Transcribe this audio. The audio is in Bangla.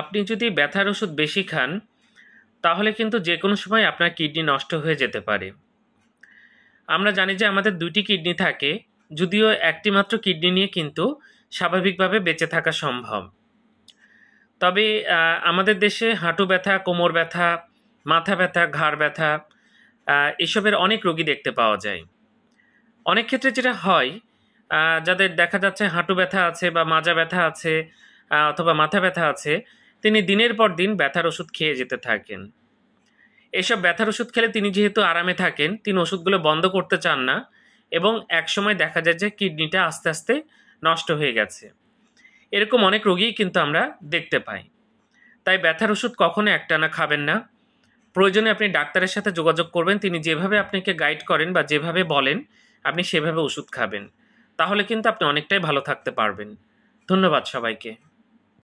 আপনি যদি ব্যথার ওষুধ বেশি খান তাহলে কিন্তু যে কোনো সময় আপনার কিডনি নষ্ট হয়ে যেতে পারে আমরা জানি যে আমাদের দুটি কিডনি থাকে যদিও একটি মাত্র কিডনি নিয়ে কিন্তু স্বাভাবিকভাবে বেঁচে থাকা সম্ভব তবে আমাদের দেশে হাঁটু ব্যথা কোমর ব্যথা মাথা ব্যথা ঘাড় ব্যথা এসবের অনেক রোগী দেখতে পাওয়া যায় অনেক ক্ষেত্রে যেটা হয় যাদের দেখা যাচ্ছে হাঁটু ব্যথা আছে বা মাজা ব্যথা আছে অথবা মাথা ব্যথা আছে তিনি দিনের পর দিন ব্যথার ওষুধ খেয়ে যেতে থাকেন এসব ব্যথার ওষুধ খেলে তিনি যেহেতু আরামে থাকেন তিনি ওষুধগুলো বন্ধ করতে চান না এবং একসময় দেখা যায় যে কিডনিটা আস্তে আস্তে নষ্ট হয়ে গেছে এরকম অনেক রোগীই কিন্তু আমরা দেখতে পাই তাই ব্যথার ওষুধ কখনো একটানা খাবেন না প্রয়োজনে আপনি ডাক্তারের সাথে যোগাযোগ করবেন তিনি যেভাবে আপনাকে গাইড করেন বা যেভাবে বলেন আপনি সেভাবে ওষুধ খাবেন তাহলে কিন্তু আপনি অনেকটাই ভালো থাকতে পারবেন ধন্যবাদ সবাইকে